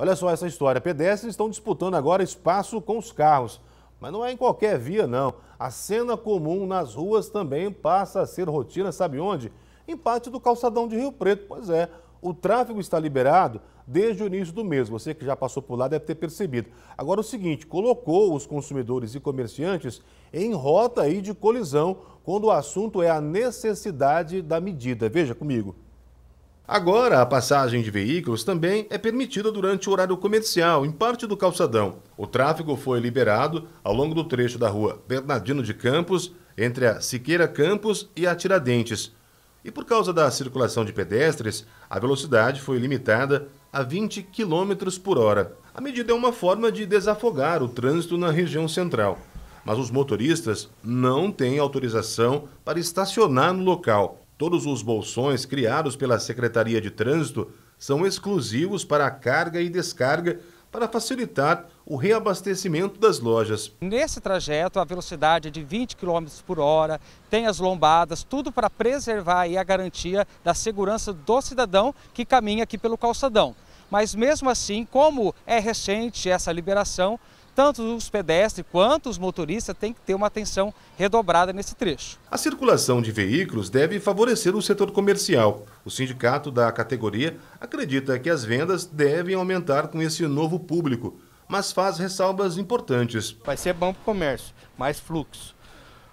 Olha só essa história. Pedestres estão disputando agora espaço com os carros. Mas não é em qualquer via, não. A cena comum nas ruas também passa a ser rotina, sabe onde? Em parte do calçadão de Rio Preto. Pois é, o tráfego está liberado desde o início do mês. Você que já passou por lá deve ter percebido. Agora o seguinte, colocou os consumidores e comerciantes em rota aí de colisão quando o assunto é a necessidade da medida. Veja comigo. Agora, a passagem de veículos também é permitida durante o horário comercial em parte do calçadão. O tráfego foi liberado ao longo do trecho da rua Bernardino de Campos, entre a Siqueira Campos e a Tiradentes. E por causa da circulação de pedestres, a velocidade foi limitada a 20 km por hora. A medida é uma forma de desafogar o trânsito na região central. Mas os motoristas não têm autorização para estacionar no local. Todos os bolsões criados pela Secretaria de Trânsito são exclusivos para a carga e descarga para facilitar o reabastecimento das lojas. Nesse trajeto, a velocidade é de 20 km por hora, tem as lombadas, tudo para preservar a garantia da segurança do cidadão que caminha aqui pelo calçadão. Mas mesmo assim, como é recente essa liberação, tanto os pedestres quanto os motoristas têm que ter uma atenção redobrada nesse trecho. A circulação de veículos deve favorecer o setor comercial. O sindicato da categoria acredita que as vendas devem aumentar com esse novo público, mas faz ressalvas importantes. Vai ser bom para o comércio, mais fluxo.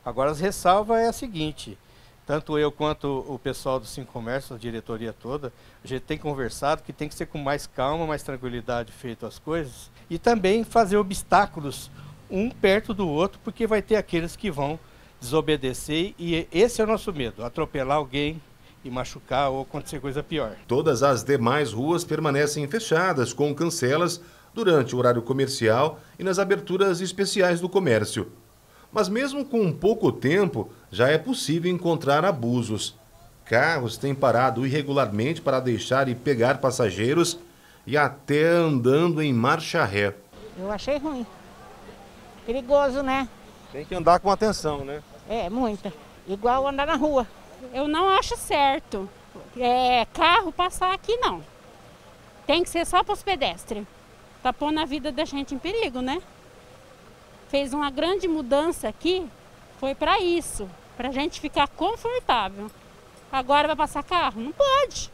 Agora, as ressalvas é a seguinte: tanto eu quanto o pessoal do Cinco Comércio, a diretoria toda, a gente tem conversado que tem que ser com mais calma, mais tranquilidade feito as coisas e também fazer obstáculos um perto do outro, porque vai ter aqueles que vão desobedecer e esse é o nosso medo, atropelar alguém e machucar ou acontecer coisa pior. Todas as demais ruas permanecem fechadas com cancelas durante o horário comercial e nas aberturas especiais do comércio. Mas mesmo com pouco tempo, já é possível encontrar abusos. Carros têm parado irregularmente para deixar e pegar passageiros e até andando em marcha ré. Eu achei ruim. Perigoso, né? Tem que andar com atenção, né? É, muita. Igual andar na rua. Eu não acho certo é, carro passar aqui, não. Tem que ser só para os pedestres. Tá pondo a vida da gente em perigo, né? fez uma grande mudança aqui foi para isso, para a gente ficar confortável. Agora vai passar carro? Não pode.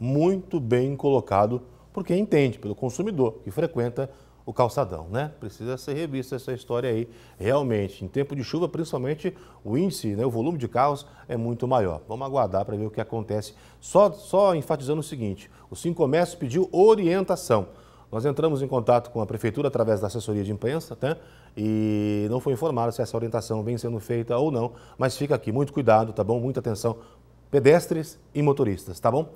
Muito bem colocado porque entende, pelo consumidor que frequenta o calçadão, né? Precisa ser revista essa história aí, realmente. Em tempo de chuva, principalmente, o índice, né, o volume de carros é muito maior. Vamos aguardar para ver o que acontece. Só, só enfatizando o seguinte, o Sim Comércio pediu orientação nós entramos em contato com a prefeitura através da assessoria de imprensa, né? E não foi informado se essa orientação vem sendo feita ou não, mas fica aqui muito cuidado, tá bom? Muita atenção, pedestres e motoristas, tá bom?